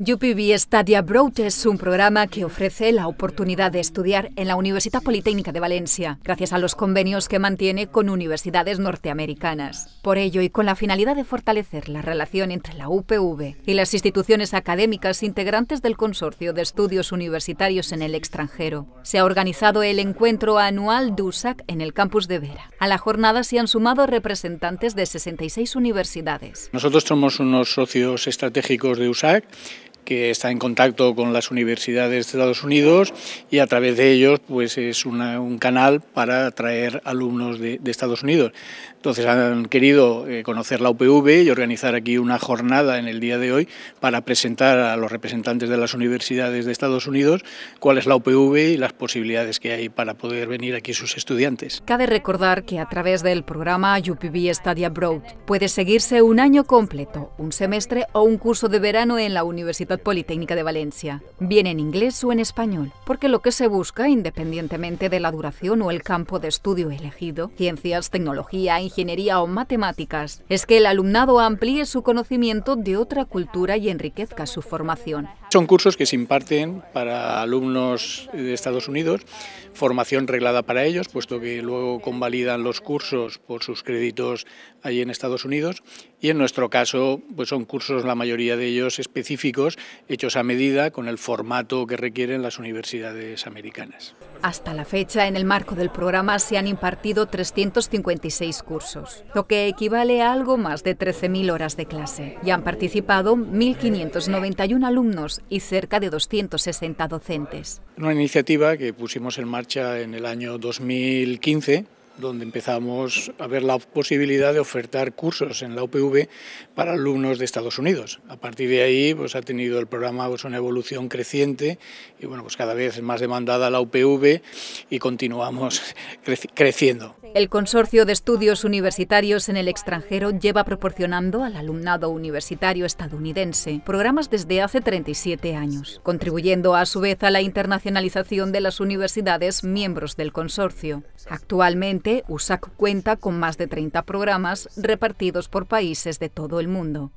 UPV Study Abroad es un programa que ofrece la oportunidad de estudiar en la Universidad Politécnica de Valencia, gracias a los convenios que mantiene con universidades norteamericanas. Por ello, y con la finalidad de fortalecer la relación entre la UPV y las instituciones académicas integrantes del Consorcio de Estudios Universitarios en el extranjero, se ha organizado el encuentro anual DUSAC en el campus de Vera. A la jornada se han sumado representantes de 66 universidades. Nosotros somos unos socios estratégicos de USAC que está en contacto con las universidades de Estados Unidos y a través de ellos pues es un canal para atraer alumnos de, de, Estados Unidos. Entonces han querido eh, conocer la UPV y organizar aquí una jornada en el día de hoy para presentar a los representantes de las universidades de Estados Unidos cuál es la UPV y las posibilidades que hay para poder venir aquí sus estudiantes. Cabe recordar que a través del programa UPV Study Abroad puede seguirse un año completo, un semestre o un curso de verano en la universidad Politécnica de Valencia, bien en inglés o en español, porque lo que se busca, independientemente de la duración o el campo de estudio elegido, ciencias, tecnología, ingeniería o matemáticas, es que el alumnado amplíe su conocimiento de otra cultura y enriquezca su formación. Son cursos que se imparten para alumnos de Estados Unidos, formación reglada para ellos, puesto que luego convalidan los cursos por sus créditos ahí en Estados Unidos, y en nuestro caso pues son cursos la mayoría de ellos específicos hechos a medida con el formato que requieren las universidades americanas. Hasta la fecha, en el marco del programa se han impartido 356 cursos, lo que equivale a algo más de 13.000 horas de clase. Y han participado 1.591 alumnos y cerca de 260 docentes. Una iniciativa que pusimos en marcha en el año 2015 donde empezamos a ver la posibilidad de ofertar cursos en la UPV para alumnos de Estados Unidos. A partir de ahí pues, ha tenido el programa pues, una evolución creciente y bueno, pues cada vez es más demandada la UPV y continuamos creciendo. El Consorcio de Estudios Universitarios en el extranjero lleva proporcionando al alumnado universitario estadounidense programas desde hace 37 años, contribuyendo a su vez a la internacionalización de las universidades miembros del consorcio. Actualmente, USAC cuenta con más de 30 programas repartidos por países de todo el mundo.